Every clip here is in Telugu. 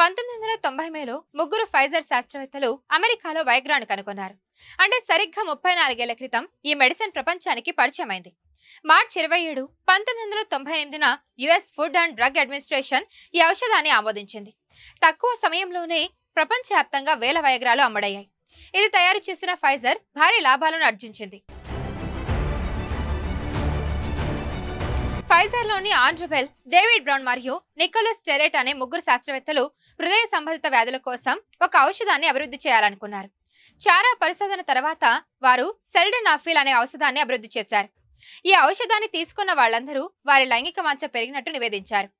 పంతొమ్మిది వందల తొంభై మేలో ముగ్గురు ఫైజర్ శాస్త్రవేత్తలు అమెరికాలో వైగ్రాను కనుగొన్నారు అంటే సరిగ్గా ముప్పై నాలుగేళ్ల క్రితం ఈ మెడిసిన్ ప్రపంచానికి పరిచయమైంది మార్చ్ ఇరవై ఏడు పంతొమ్మిది వందల తొంభై ఎనిమిదిన US food and drug administration ఈ ఔషధాన్ని ఆమోదించింది తక్కువ సమయంలోనే ప్రపంచవ్యాప్తంగా వేల వైగ్రాలు అమ్మడయ్యాయి ఇది తయారు చేసిన ఫైజర్ భారీ లాభాలను అర్జించింది ఫైజర్లోని ఆండ్రబెల్ డేవిడ్ బ్రౌన్ మరియు నికోలస్ టెరెట్ అనే ముగ్గురు శాస్త్రవేత్తలు హృదయ సంబంధిత వ్యాధుల కోసం ఒక ఔషధాన్ని అభివృద్ధి చేయాలనుకున్నారు చాలా పరిశోధన తర్వాత వారు సెల్డనాఫిల్ అనే ఔషధాన్ని అభివృద్ధి చేశారు ఈ ఔషధాన్ని తీసుకున్న వాళ్ళందరూ వారి లైంగిక వాంఛ పెరిగినట్టు నివేదించారు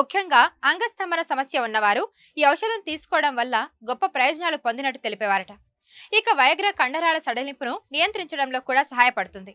ముఖ్యంగా అంగస్తంభన సమస్య ఉన్నవారు ఈ ఔషధం తీసుకోవడం వల్ల గొప్ప ప్రయోజనాలు పొందినట్టు తెలిపేవారట ఇక వయగ్ర కండరాల సడలింపును నియంత్రించడంలో కూడా సహాయపడుతుంది